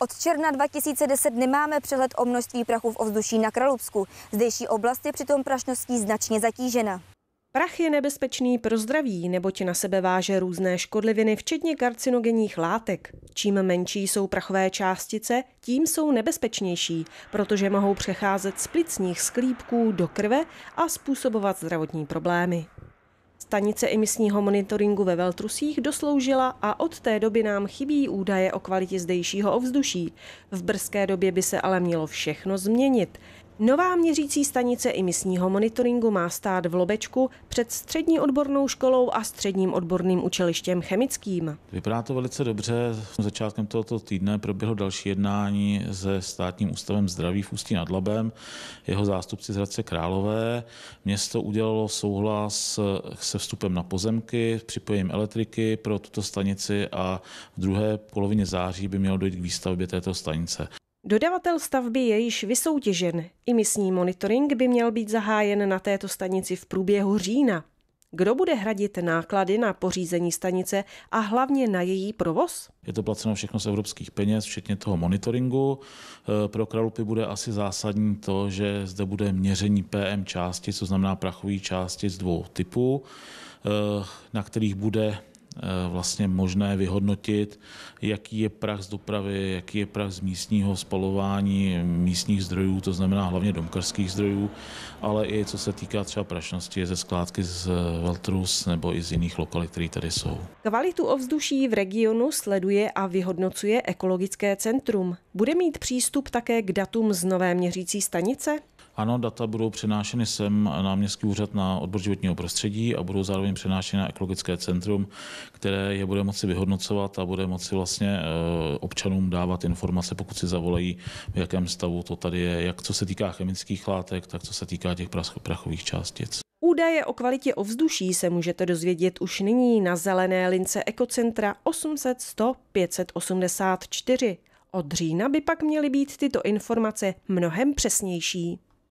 Od června 2010 nemáme přehled o množství prachu v ovzduší na Kralupsku. Zdejší oblast je přitom prašností značně zatížena. Prach je nebezpečný pro zdraví, neboť na sebe váže různé škodliviny, včetně karcinogenních látek. Čím menší jsou prachové částice, tím jsou nebezpečnější, protože mohou přecházet z plicních sklípků do krve a způsobovat zdravotní problémy. Stanice emisního monitoringu ve Veltrusích dosloužila a od té doby nám chybí údaje o kvalitě zdejšího ovzduší. V brzké době by se ale mělo všechno změnit. Nová měřící stanice emisního monitoringu má stát v Lobečku před střední odbornou školou a středním odborným učilištěm chemickým. Vypadá to velice dobře. Začátkem tohoto týdne proběhlo další jednání se státním ústavem zdraví v Ústí nad Labem, jeho zástupci z Hradce Králové. Město udělalo souhlas se vstupem na pozemky, připojením elektriky pro tuto stanici a v druhé polovině září by mělo dojít k výstavbě této stanice. Dodavatel stavby je již vysoutěžen. Imisní monitoring by měl být zahájen na této stanici v průběhu října. Kdo bude hradit náklady na pořízení stanice a hlavně na její provoz? Je to placeno všechno z evropských peněz, včetně toho monitoringu. E, pro Kralupy bude asi zásadní to, že zde bude měření PM části, co znamená části z dvou typů, e, na kterých bude Eh, vlastně možné vyhodnotit, jaký je prach z dopravy, jaký je prach z místního spalování, místních zdrojů, to znamená hlavně domkarských zdrojů, ale i co se týká třeba prašnosti ze skládky z eh, Veltrus nebo i z jiných lokalit, které tady jsou. Kvalitu ovzduší v regionu sleduje a vyhodnocuje ekologické centrum. Bude mít přístup také k datům z nové měřící stanice? Ano, data budou přenášeny sem na Městský úřad na odbor životního prostředí a budou zároveň přenášeny na ekologické centrum, které je bude moci vyhodnocovat a bude moci vlastně eh, občanům dávat informace, pokud si zavolají, v jakém stavu to tady je, jak co se týká chemických látek, tak co se týká těch prachových částic. Údaje o kvalitě ovzduší se můžete dozvědět už nyní na zelené lince ekocentra 800 100 584. Od října by pak měly být tyto informace mnohem přesnější.